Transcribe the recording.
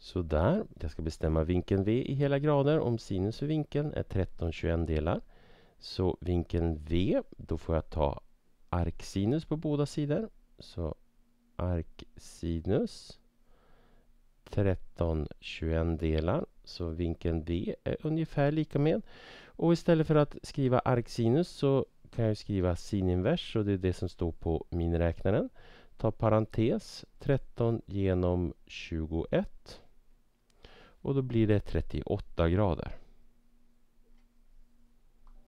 Så Jag ska bestämma vinkeln V i hela grader. Om sinus för vinkeln är 13 21 delar. Så vinkeln V, då får jag ta arksinus på båda sidor. Så arksinus 13 21 delar. Så vinkeln V är ungefär lika med. Och istället för att skriva arksinus så kan jag skriva sininvers och det är det som står på miniräknaren. Ta parentes 13 genom 21 och då blir det 38 grader.